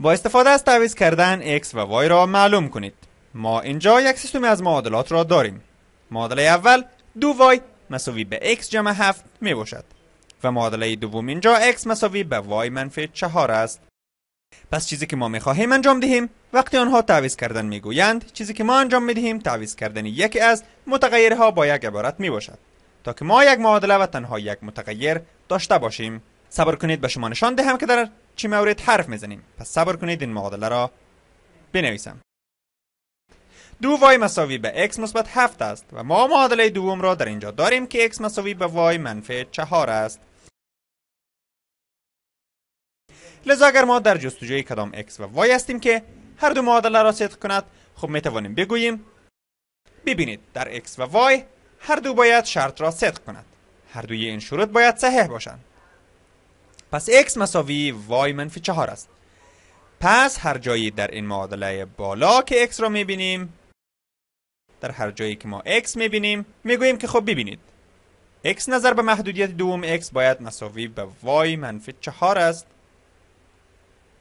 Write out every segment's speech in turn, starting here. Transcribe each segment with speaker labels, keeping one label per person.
Speaker 1: با استفاده از تعویض کردن x و y را معلوم کنید ما اینجا یک سیستم از معادلات را داریم معادله اول دو وای مساوی به x جمع 7 می باشد و معادله دوم اینجا x مساوی به y منفی چهار است پس چیزی که ما می خواهیم انجام دهیم وقتی آنها تعویض کردن گویند چیزی که ما انجام می دهیم تعویض کردن یکی از متغیرها با یک عبارت باشد تا که ما یک معادله و تنها یک متغیر داشته باشیم صبر کنید به شما نشان دهم که در چی مورد حرف میزنیم پس صبر کنید این معادله را بنویسم دو وای مساوی به x مثبت 7 است و ما معادله دوم را در اینجا داریم که x مساوی به وای منفی 4 است لذا اگر ما در جستجوی کدام x و وای هستیم که هر دو معادله را صدق کند خب می توانیم بگوییم ببینید در x و وای هر دو باید شرط را صدق کند هر دوی این شروط باید صحیح باشند پس x مساوی y منفی 4 است پس هر جایی در این معادله بالا که x را میبینیم در هر جایی که ما x میبینیم میگوییم که خب ببینید x نظر به محدودیت دوم x باید مساوی به y منفی 4 است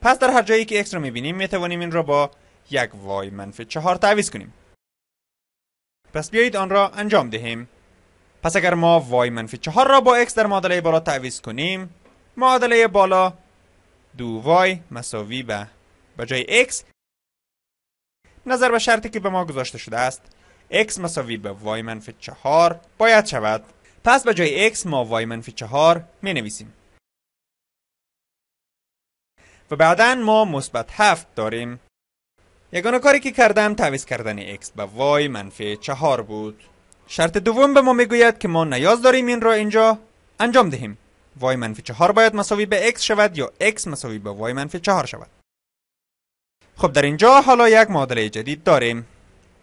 Speaker 1: پس در هر جایی که x را میبینیم میتوانیم این را با یک y منفی 4 تعویز کنیم پس بیایید آن را انجام دهیم پس اگر ما y منفی 4 را با x در معادله بالا تعویز کنیم معادله بالا دو وای مساوی به بجای جای x نظر به شرطی که به ما گذاشته شده است x مساوی به وای منفی چهار باید شود پس به جای x ما وای منفی چهار می نویسیم و بعدا ما مثبت هفت داریم یگانه کاری که کردم تعویز کردن x به وای منفی چهار بود شرط دوم به ما میگوید که ما نیاز داریم این را اینجا انجام دهیم y منفی 4 باید مساوی به x شود یا x مساوی به y منفی 4 شود خب در اینجا حالا یک معادله جدید داریم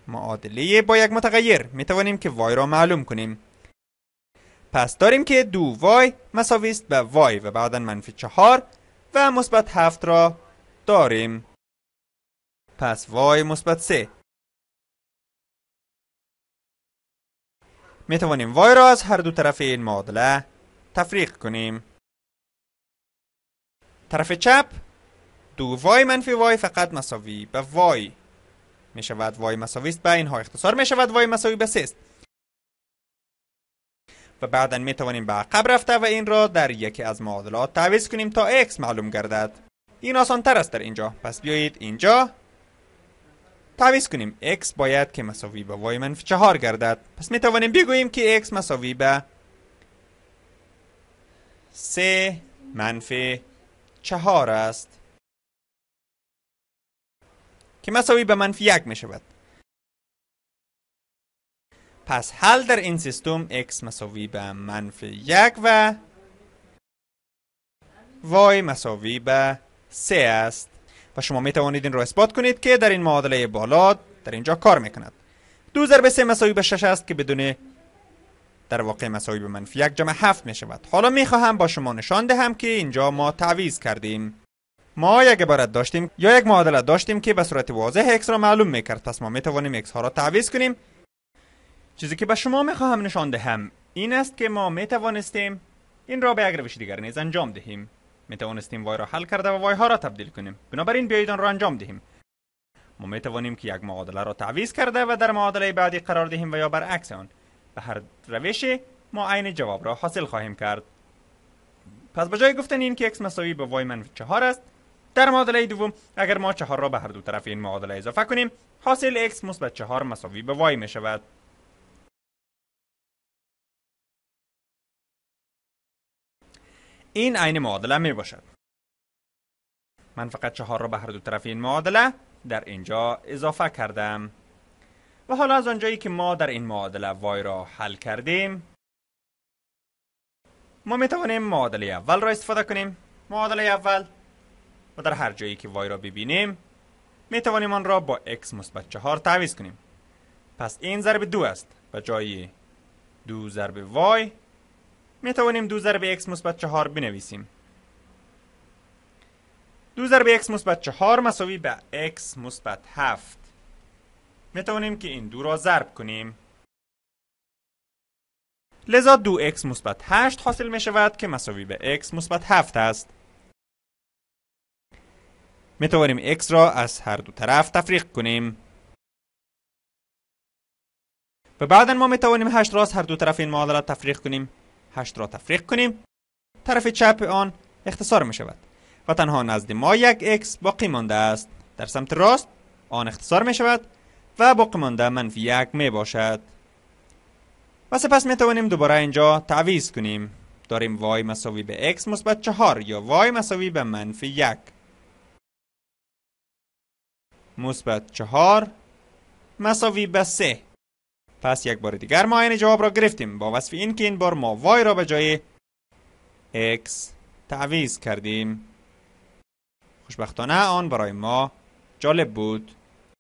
Speaker 1: معادله با یک متغیر می توانیم که y را معلوم کنیم پس داریم که دو y مساوی است به y و بعدا منفی 4 و مثبت 7 را داریم پس y مثبت 3 می توانیم y را از هر دو طرف این معادله تفریق کنیم طرف چپ دو وای منفی وای فقط مساوی به وای می شود وای مساوی است به اینها اختصار می شود وای مساوی به سیست و بعدا می توانیم به عقب رفته و این را در یکی از معادلات تعویز کنیم تا x معلوم گردد این آسان تر است در اینجا پس بیایید اینجا تعویز کنیم x باید که مساوی به وای منفی چهار گردد پس می توانیم بگوییم که x مساوی به سه منفی چهار است که مساوی به منفی یک می شود پس حل در این سیستم x مساوی به منفی یک و وای مساوی به سه است و شما می توانید این را اثبات کنید که در این معادله بالا در اینجا کار می کند دو ضرب سه مساوی به شش است که بدون در واقع مساوی به منفی یک جمع هفت می شود حالا می خواهم با شما نشان دهم که اینجا ما تعویض کردیم ما یک عبارت داشتیم یا یک معادله داشتیم که به صورت واضح x را معلوم میکرد. پس ما می توانیم x ها را تعویز کنیم چیزی که به شما می خواهم نشان دهم این است که ما می توانستیم این را به یک روش دیگر نیز انجام دهیم می توانستیم وای را حل کرده و وای ها را تبدیل کنیم بنابراین بیایید آن را انجام دهیم ما می که یک معادله را تعویض کرده و در معادله بعدی قرار دهیم و یا برعکس آن به هر روش ما عین جواب را حاصل خواهیم کرد پس به جای گفتن این که x مساوی به y منفی 4 است در معادله دوم اگر ما 4 را به هر دو طرف این معادله اضافه کنیم حاصل x مثبت 4 مساوی به y می شود این عین معادله می باشد من فقط 4 را به هر دو طرف این معادله در اینجا اضافه کردم و حالا از آنجایی که ما در این معادله وای را حل کردیم ما می توانیم معادله اول را استفاده کنیم معادله اول و در هر جایی که وای را ببینیم می توانیم آن را با x مثبت 4 تعویض کنیم پس این ضرب دو است به جای دو ضرب وای می توانیم دو ضرب x مثبت 4 بنویسیم دو ضرب x مثبت 4 مساوی به x مثبت 7 می توانیم که این دو را ضرب کنیم لذا دو x مثبت 8 حاصل می شود که مساوی به x مثبت 7 است می توانیم x را از هر دو طرف تفریق کنیم و بعدا ما می توانیم 8 را از هر دو طرف این معادله تفریق کنیم 8 را تفریق کنیم طرف چپ آن اختصار می شود و تنها نزد ما یک x باقی مانده است در سمت راست آن اختصار می شود و باقی مانده منفی یک می باشد و سپس می توانیم دوباره اینجا تعویز کنیم داریم وای مساوی به x مثبت چهار یا وای مساوی به منفی 1 مثبت چهار مساوی به سه پس یک بار دیگر ما این جواب را گرفتیم با وصف این که این بار ما وای را به جای x تعویض کردیم خوشبختانه آن برای ما جالب بود